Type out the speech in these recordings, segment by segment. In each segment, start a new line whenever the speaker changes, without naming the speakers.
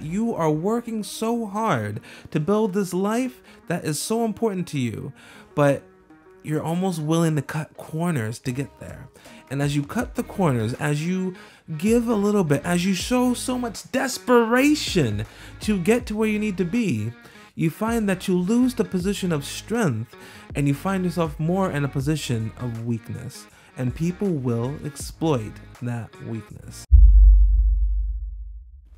You are working so hard to build this life that is so important to you, but you're almost willing to cut corners to get there. And as you cut the corners, as you give a little bit, as you show so much desperation to get to where you need to be, you find that you lose the position of strength and you find yourself more in a position of weakness. And people will exploit that weakness.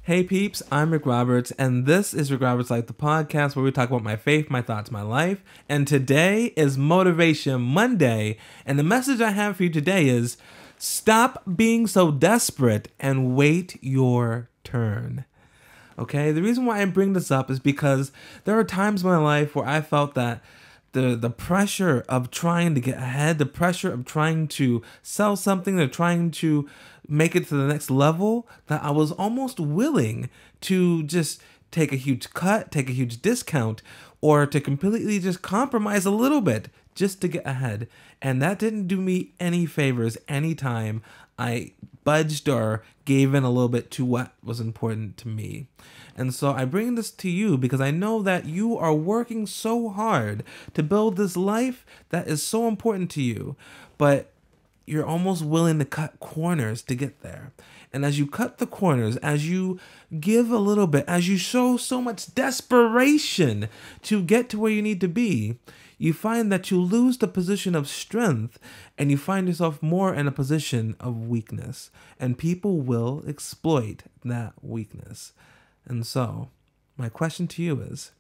Hey peeps, I'm Rick Roberts, and this is Rick Roberts Life, the podcast where we talk about my faith, my thoughts, my life. And today is Motivation Monday, and the message I have for you today is stop being so desperate and wait your turn. Okay, the reason why I bring this up is because there are times in my life where I felt that the the pressure of trying to get ahead, the pressure of trying to sell something, they're trying to make it to the next level that I was almost willing to just take a huge cut, take a huge discount, or to completely just compromise a little bit just to get ahead. And that didn't do me any favors anytime I budged or gave in a little bit to what was important to me. And so I bring this to you because I know that you are working so hard to build this life that is so important to you. But you're almost willing to cut corners to get there. And as you cut the corners, as you give a little bit, as you show so much desperation to get to where you need to be, you find that you lose the position of strength and you find yourself more in a position of weakness. And people will exploit that weakness. And so, my question to you is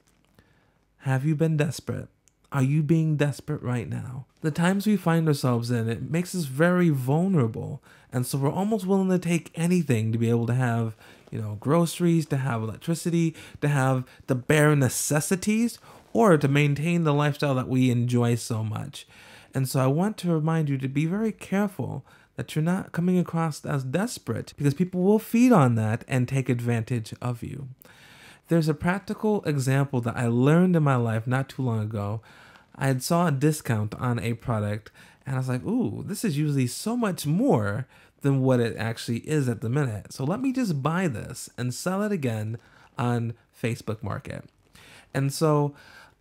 have you been desperate? Are you being desperate right now? The times we find ourselves in, it makes us very vulnerable. And so we're almost willing to take anything to be able to have, you know, groceries, to have electricity, to have the bare necessities, or to maintain the lifestyle that we enjoy so much. And so I want to remind you to be very careful that you're not coming across as desperate because people will feed on that and take advantage of you. There's a practical example that I learned in my life not too long ago I saw a discount on a product and I was like, ooh, this is usually so much more than what it actually is at the minute. So let me just buy this and sell it again on Facebook Market. And so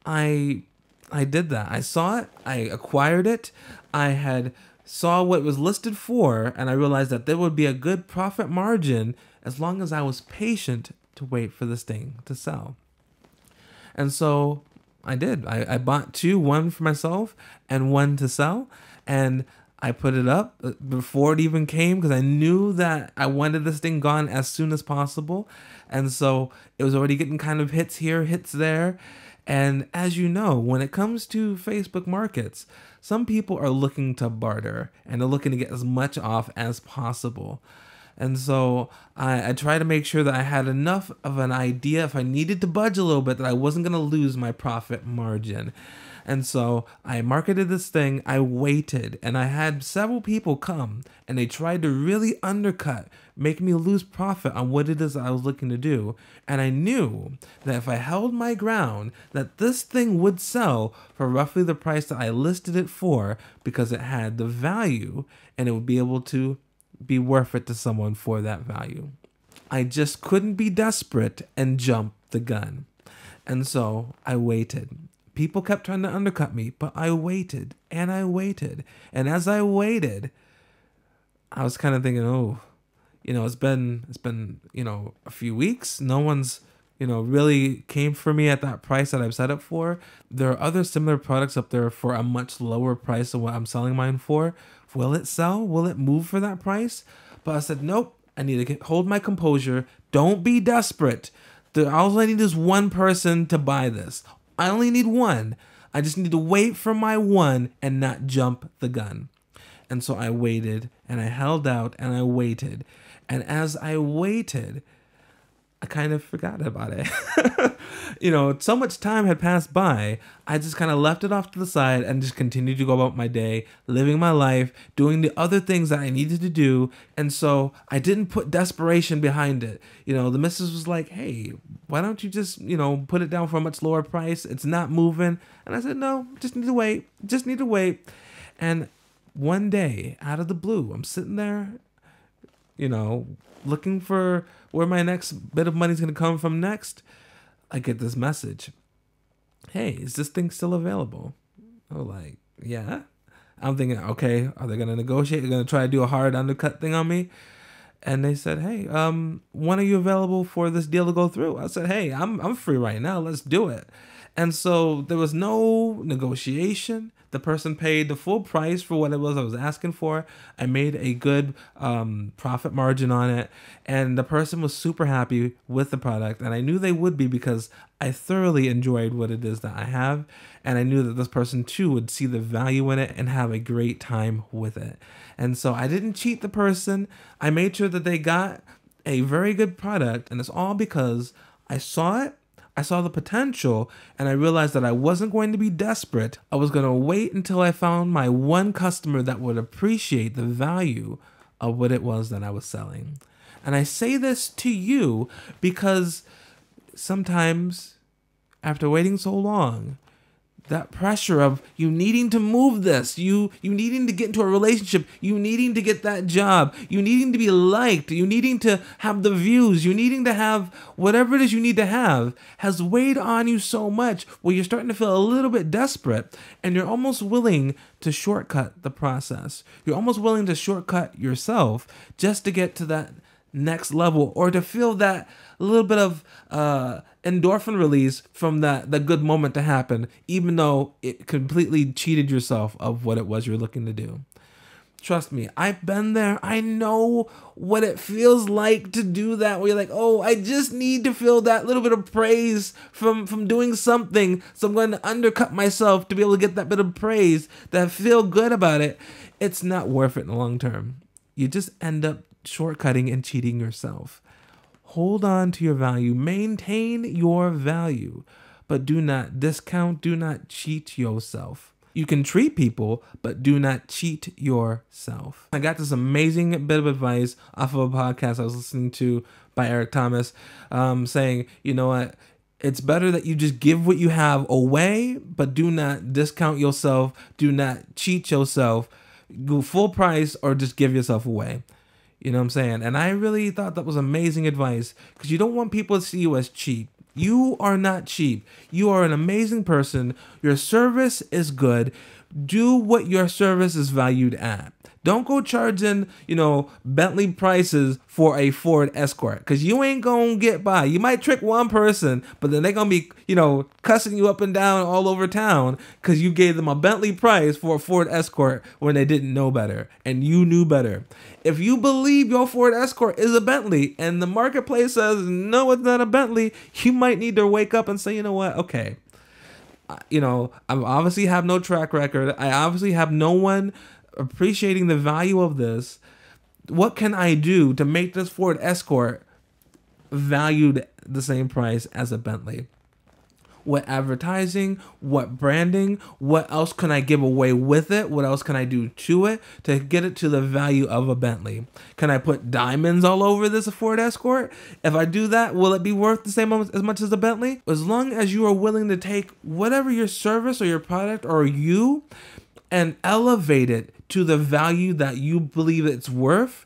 I I did that. I saw it, I acquired it. I had saw what was listed for and I realized that there would be a good profit margin as long as I was patient to wait for this thing to sell. And so I did. I, I bought two, one for myself and one to sell. And I put it up uh, before it even came because I knew that I wanted this thing gone as soon as possible. And so it was already getting kind of hits here, hits there. And as you know, when it comes to Facebook markets, some people are looking to barter and they're looking to get as much off as possible. And so I, I tried to make sure that I had enough of an idea if I needed to budge a little bit that I wasn't going to lose my profit margin. And so I marketed this thing, I waited, and I had several people come and they tried to really undercut, make me lose profit on what it is I was looking to do. And I knew that if I held my ground, that this thing would sell for roughly the price that I listed it for because it had the value and it would be able to be worth it to someone for that value. I just couldn't be desperate and jump the gun. And so I waited. People kept trying to undercut me, but I waited and I waited. And as I waited, I was kind of thinking, oh, you know, it's been it's been, you know, a few weeks. No one's you know really came for me at that price that I've set it for. There are other similar products up there for a much lower price than what I'm selling mine for. Will it sell? Will it move for that price? But I said nope. I need to get, hold my composure. Don't be desperate. The, all I need is one person to buy this. I only need one. I just need to wait for my one and not jump the gun. And so I waited and I held out and I waited. And as I waited, I kind of forgot about it. you know, so much time had passed by. I just kind of left it off to the side and just continued to go about my day, living my life, doing the other things that I needed to do. And so I didn't put desperation behind it. You know, the missus was like, hey, why don't you just, you know, put it down for a much lower price? It's not moving. And I said, no, just need to wait. Just need to wait. And one day, out of the blue, I'm sitting there you know, looking for where my next bit of money is going to come from next, I get this message. Hey, is this thing still available? Oh, like, yeah. I'm thinking, okay, are they going to negotiate? They're going to try to do a hard undercut thing on me? And they said, hey, um, when are you available for this deal to go through? I said, hey, I'm, I'm free right now. Let's do it. And so there was no negotiation. The person paid the full price for what it was I was asking for. I made a good um, profit margin on it, and the person was super happy with the product. And I knew they would be because I thoroughly enjoyed what it is that I have, and I knew that this person too would see the value in it and have a great time with it. And so I didn't cheat the person. I made sure that they got a very good product, and it's all because I saw it I saw the potential and I realized that I wasn't going to be desperate. I was going to wait until I found my one customer that would appreciate the value of what it was that I was selling. And I say this to you because sometimes after waiting so long, that pressure of you needing to move this, you you needing to get into a relationship, you needing to get that job, you needing to be liked, you needing to have the views, you needing to have whatever it is you need to have has weighed on you so much where you're starting to feel a little bit desperate and you're almost willing to shortcut the process. You're almost willing to shortcut yourself just to get to that next level or to feel that little bit of uh, endorphin release from that, that good moment to happen, even though it completely cheated yourself of what it was you're looking to do. Trust me, I've been there. I know what it feels like to do that. Where you're like, oh, I just need to feel that little bit of praise from from doing something. So I'm going to undercut myself to be able to get that bit of praise, that I feel good about it. It's not worth it in the long term. You just end up shortcutting and cheating yourself. Hold on to your value, maintain your value, but do not discount, do not cheat yourself. You can treat people, but do not cheat yourself. I got this amazing bit of advice off of a podcast I was listening to by Eric Thomas um, saying, you know what? It's better that you just give what you have away, but do not discount yourself. Do not cheat yourself. Go full price or just give yourself away. You know what I'm saying? And I really thought that was amazing advice because you don't want people to see you as cheap. You are not cheap. You are an amazing person. Your service is good. Do what your service is valued at. Don't go charging, you know, Bentley prices for a Ford Escort because you ain't gonna get by. You might trick one person, but then they're gonna be, you know, cussing you up and down all over town because you gave them a Bentley price for a Ford Escort when they didn't know better and you knew better. If you believe your Ford Escort is a Bentley and the marketplace says no, it's not a Bentley, you might need to wake up and say, you know what, okay you know, I obviously have no track record. I obviously have no one appreciating the value of this. What can I do to make this Ford Escort valued the same price as a Bentley? What advertising? What branding? What else can I give away with it? What else can I do to it to get it to the value of a Bentley? Can I put diamonds all over this Ford Escort? If I do that, will it be worth the same as much as a Bentley? As long as you are willing to take whatever your service or your product or you and elevate it to the value that you believe it's worth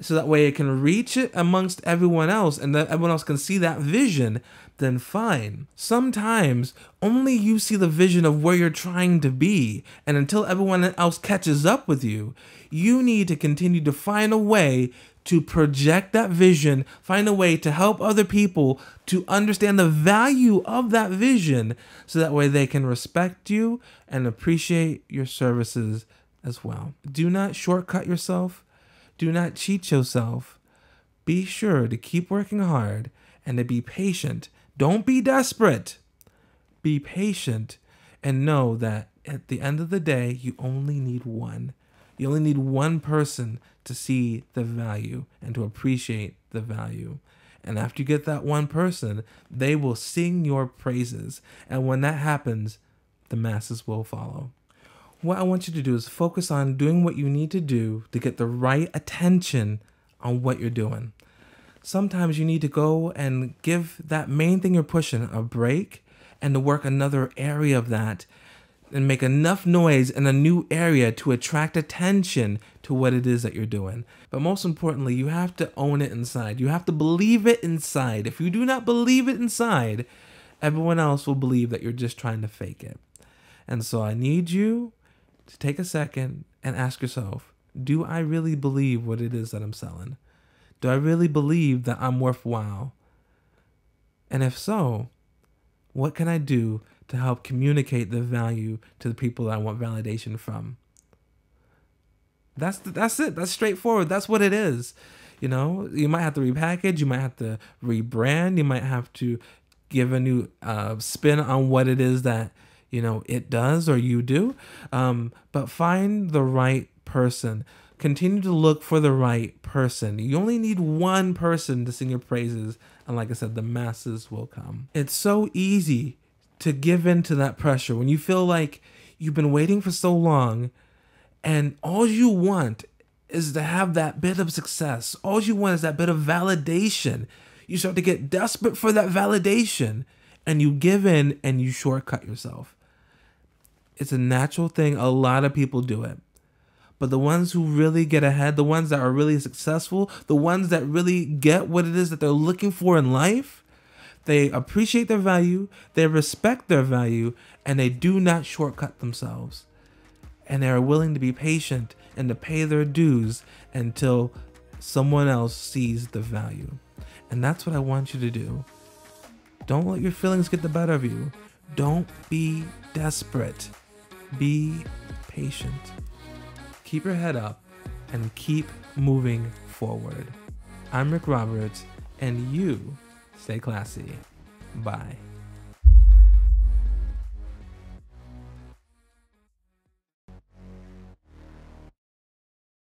so that way it can reach it amongst everyone else and that everyone else can see that vision then fine sometimes only you see the vision of where you're trying to be and until everyone else catches up with you you need to continue to find a way to project that vision find a way to help other people to understand the value of that vision so that way they can respect you and appreciate your services as well. Do not shortcut yourself. Do not cheat yourself. Be sure to keep working hard and to be patient. Don't be desperate. Be patient and know that at the end of the day, you only need one. You only need one person to see the value and to appreciate the value. And after you get that one person, they will sing your praises. And when that happens, the masses will follow what I want you to do is focus on doing what you need to do to get the right attention on what you're doing. Sometimes you need to go and give that main thing you're pushing a break and to work another area of that and make enough noise in a new area to attract attention to what it is that you're doing. But most importantly, you have to own it inside. You have to believe it inside. If you do not believe it inside, everyone else will believe that you're just trying to fake it. And so I need you to take a second and ask yourself do I really believe what it is that I'm selling? Do I really believe that I'm worthwhile? And if so, what can I do to help communicate the value to the people that I want validation from? That's that's it. That's straightforward. That's what it is. You know, you might have to repackage, you might have to rebrand, you might have to give a new uh, spin on what it is that you know it does or you do um, but find the right person continue to look for the right person you only need one person to sing your praises and like i said the masses will come it's so easy to give in to that pressure when you feel like you've been waiting for so long and all you want is to have that bit of success all you want is that bit of validation you start to get desperate for that validation and you give in and you shortcut yourself it's a natural thing. A lot of people do it. But the ones who really get ahead, the ones that are really successful, the ones that really get what it is that they're looking for in life, they appreciate their value, they respect their value, and they do not shortcut themselves. And they are willing to be patient and to pay their dues until someone else sees the value. And that's what I want you to do. Don't let your feelings get the better of you. Don't be desperate. Be patient. Keep your head up and keep moving forward. I'm Rick Roberts, and you stay classy. Bye.